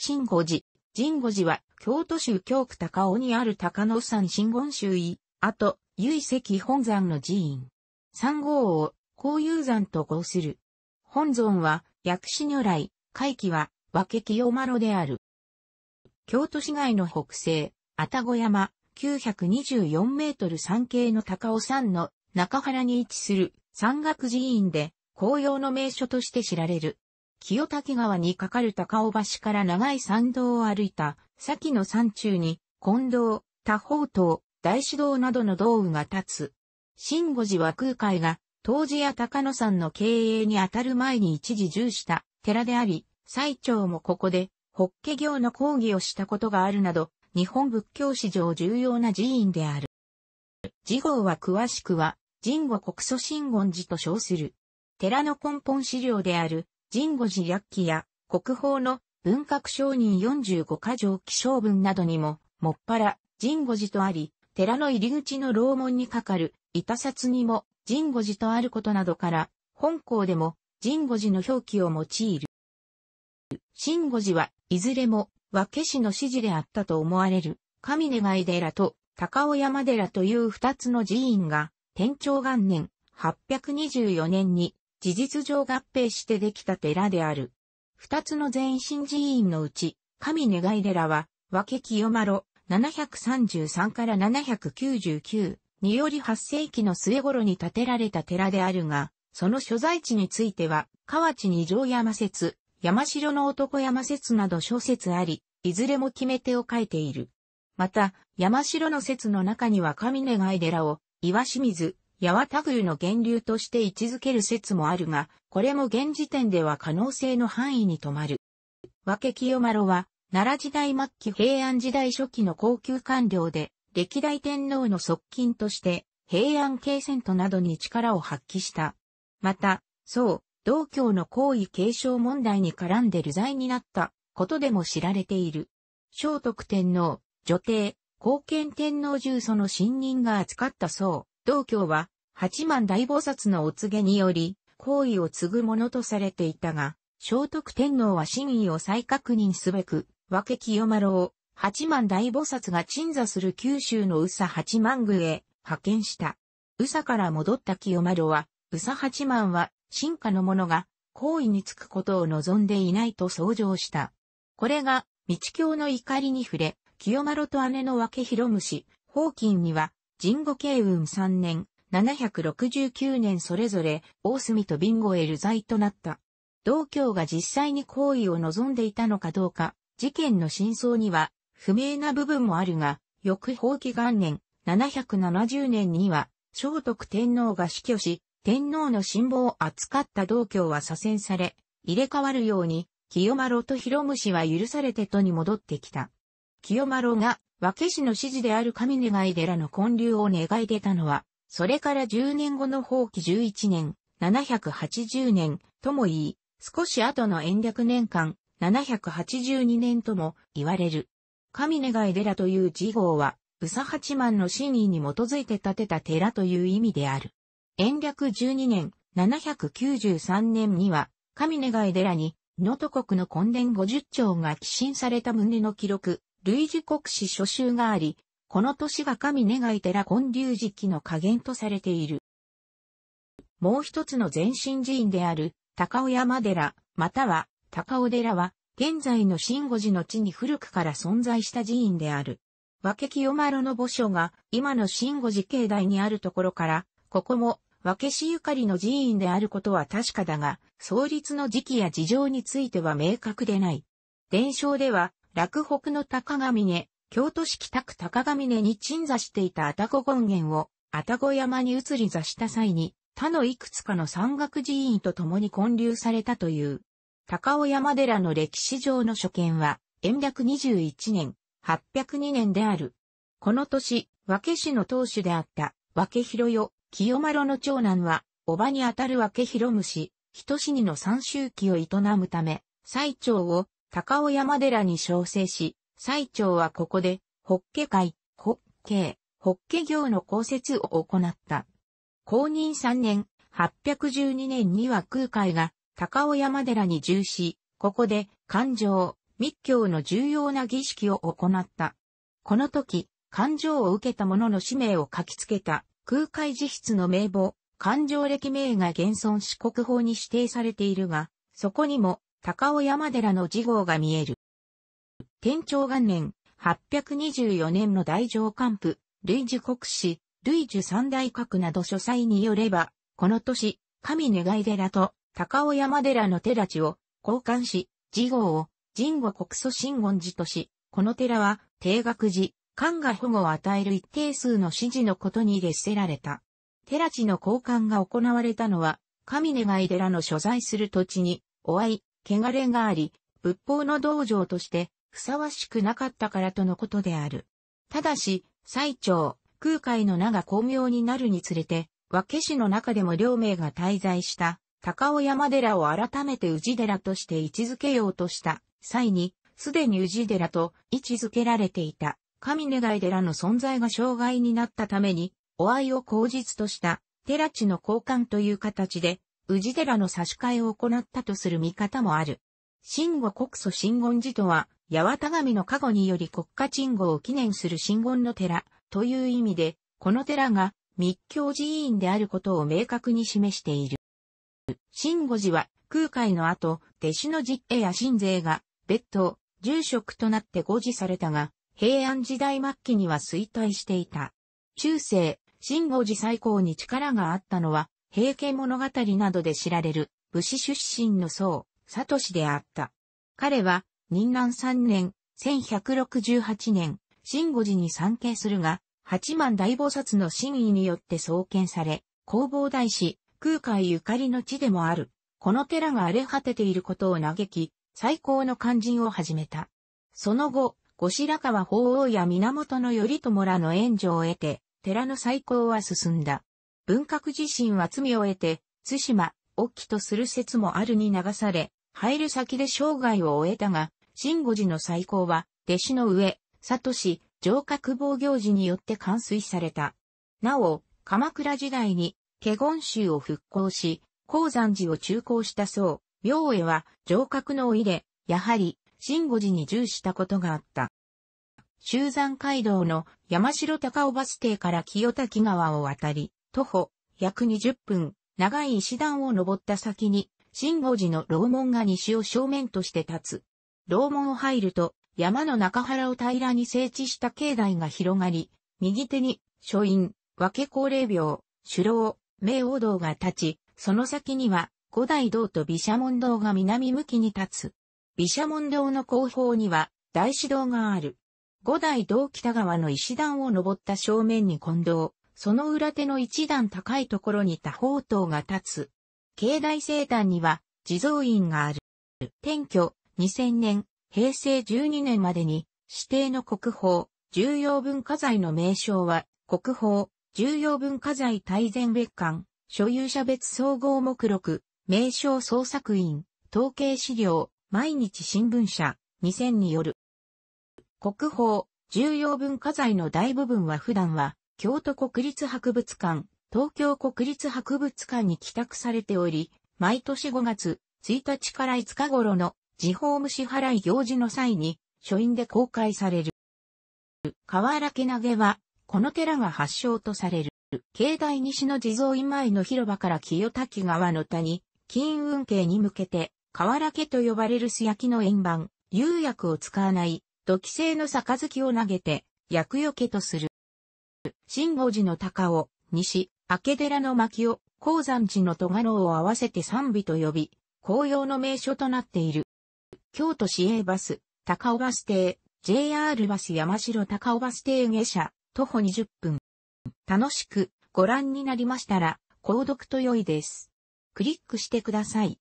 新五寺。神五寺は、京都州京区高尾にある高野山新言宗医、あと、唯石本山の寺院。三号を、高雄山と号する。本尊は、薬師如来、会期は、和家清呂である。京都市街の北西、愛宕山、924メートル山系の高尾山の中原に位置する山岳寺院で、紅葉の名所として知られる。清滝川に架かる高尾橋から長い山道を歩いた、先の山中に、近道、多宝塔、大師堂などの道具が立つ。新五寺は空海が、当時や高野山の経営にあたる前に一時重した寺であり、最長もここで、法華経の講義をしたことがあるなど、日本仏教史上重要な寺院である。次号は詳しくは、神護国祖神言寺と称する。寺の根本資料である、神護寺薬器や国宝の文革承認45箇条起承文などにも、もっぱら神護寺とあり、寺の入り口の楼門にかかる板札にも神護寺とあることなどから、本校でも神護寺の表記を用いる。神護寺はいずれも和家氏の指示であったと思われる、神願い寺と高尾山寺という二つの寺院が、天長元年824年に事実上合併してできた寺である。二つの全身寺院のうち、神願い寺は、分清丸、733から799により8世紀の末頃に建てられた寺であるが、その所在地については、河内二条山説、山城の男山説など諸説あり、いずれも決め手を書いている。また、山城の説の中には神願い寺を、岩清水、八幡宮の源流として位置づける説もあるが、これも現時点では可能性の範囲に止まる。和け清丸は、奈良時代末期平安時代初期の高級官僚で、歴代天皇の側近として、平安慶遷都などに力を発揮した。また、そう、道教の皇位継承問題に絡んで流罪になったことでも知られている。聖徳天皇、女帝、後見天皇重祖の信任が扱ったそう。道教は、八幡大菩薩のお告げにより、行為を継ぐものとされていたが、聖徳天皇は真意を再確認すべく、分け清丸を、八幡大菩薩が鎮座する九州の宇佐八幡宮へ派遣した。宇佐から戻った清丸は、宇佐八幡は、進化の者が、行為につくことを望んでいないと想像した。これが、道教の怒りに触れ、清丸と姉の分け広虫、宝金には、神護慶雲3年、769年それぞれ、大隅とビンゴへ流罪となった。道教が実際に行為を望んでいたのかどうか、事件の真相には不明な部分もあるが、翌法紀元年、770年には、聖徳天皇が死去し、天皇の信望を扱った道教は左遷され、入れ替わるように、清丸と広虫は許されて都に戻ってきた。清丸が、和気氏の指示である神願い寺の建立を願い出たのは、それから10年後の法棄11年、780年とも言い、少し後の延暦年間、782年とも言われる。神願い寺という事号は、宇佐八幡の真意に基づいて建てた寺という意味である。延暦12年、793年には、神願い寺に、能登国の根伝50丁が寄進された旨の記録、類似国史初集があり、この年が神願い寺建立時期の加減とされている。もう一つの前身寺院である、高尾山寺、または高尾寺は、現在の新五寺の地に古くから存在した寺院である。和気清丸の墓所が今の新五寺境内にあるところから、ここも和気氏ゆかりの寺院であることは確かだが、創立の時期や事情については明確でない。伝承では、洛北の高峰、京都市北区高峰に鎮座していた愛宕権現を、愛宕山に移り座した際に、他のいくつかの山岳寺院と共に建立されたという。高尾山寺の歴史上の所見は、延暦21年、802年である。この年、和気市の当主であった、和気広よ、清丸の長男は、叔母にあたる和気広虫、人死にの三周期を営むため、最長を高尾山寺に小生し、最長はここで、法華会、法華、法華行の公設を行った。公認3年、812年には空海が高尾山寺に従し、ここで感情、密教の重要な儀式を行った。この時、感情を受けた者の使命を書きつけた空海自筆の名簿、感情歴名が現存四国法に指定されているが、そこにも高尾山寺の寺号が見える。天長元年、824年の大乗官府、類樹国史、類樹三大閣など書斎によれば、この年、神願い寺と高尾山寺の寺地を交換し、寺号を神後国祖神言寺とし、この寺は定額寺、官が保護を与える一定数の指示のことに列せられた。寺地の交換が行われたのは、神願い寺の所在する土地に、お会い、汚れがあり、仏法の道場としてふさわしくなかったからとのことである。ただし、最長、空海の名が巧妙になるにつれて、和気市の中でも両名が滞在した高尾山寺を改めて宇治寺として位置づけようとした際に、すでに宇治寺と位置づけられていた神願い寺の存在が障害になったために、お愛を口実とした寺地の交換という形で宇治寺の差し替えを行ったとする見方もある。新語国祖新言寺とは、八幡神の加護により国家鎮護を記念する新言の寺という意味で、この寺が密教寺院であることを明確に示している。新語寺は空海の後、弟子の実家や新税が別途住職となって護持されたが、平安時代末期には衰退していた。中世、新語寺最高に力があったのは、平家物語などで知られる武士出身の僧、サトシであった。彼は、忍南三年、1168年、新五寺に参詣するが、八幡大菩薩の真意によって創建され、弘法大師、空海ゆかりの地でもある。この寺が荒れ果てていることを嘆き、最高の肝心を始めた。その後、後白河法皇や源頼朝らの援助を得て、寺の再興は進んだ。文革自身は罪を得て、津島、沖とする説もあるに流され、入る先で生涯を終えたが、新五寺の再興は、弟子の上、里氏、上郭防行寺によって完遂された。なお、鎌倉時代に、華厳宗を復興し、鉱山寺を中興したそう、明恵は、上郭のお入れ、やはり、新五寺に従したことがあった。修山街道の山城高尾バス停から清滝川を渡り、徒歩約20分、長い石段を登った先に、新王寺の楼門が西を正面として立つ。楼門を入ると、山の中原を平らに整地した境内が広がり、右手に、書院、分け高齢病、首楼、明王堂が立ち、その先には、五代堂と毘沙門堂が南向きに立つ。毘沙門堂の後方には、大師堂がある。五代堂北側の石段を登った正面に近堂、その裏手の一段高いところに多宝塔が立つ。境内生誕には地蔵院がある。転居2000年、平成12年までに指定の国宝、重要文化財の名称は国宝、重要文化財大全別館、所有者別総合目録、名称創作院、統計資料、毎日新聞社、2000による。国宝、重要文化財の大部分は普段は京都国立博物館、東京国立博物館に帰宅されており、毎年5月1日から5日頃の時報無支払い行事の際に書院で公開される。河原け投げは、この寺が発祥とされる。境内西の地蔵院前の広場から清滝川の谷、金運慶に向けて、河原家と呼ばれる素焼きの円盤、釉薬を使わない、土器製の杯を投げて、薬除けとする。新五寺の高尾、西、明寺の牧尾、鉱山寺の戸賀のを合わせて賛美と呼び、紅葉の名所となっている。京都市営バス、高尾バス停、JR バス山城高尾バス停下車、徒歩20分。楽しくご覧になりましたら、購読と良いです。クリックしてください。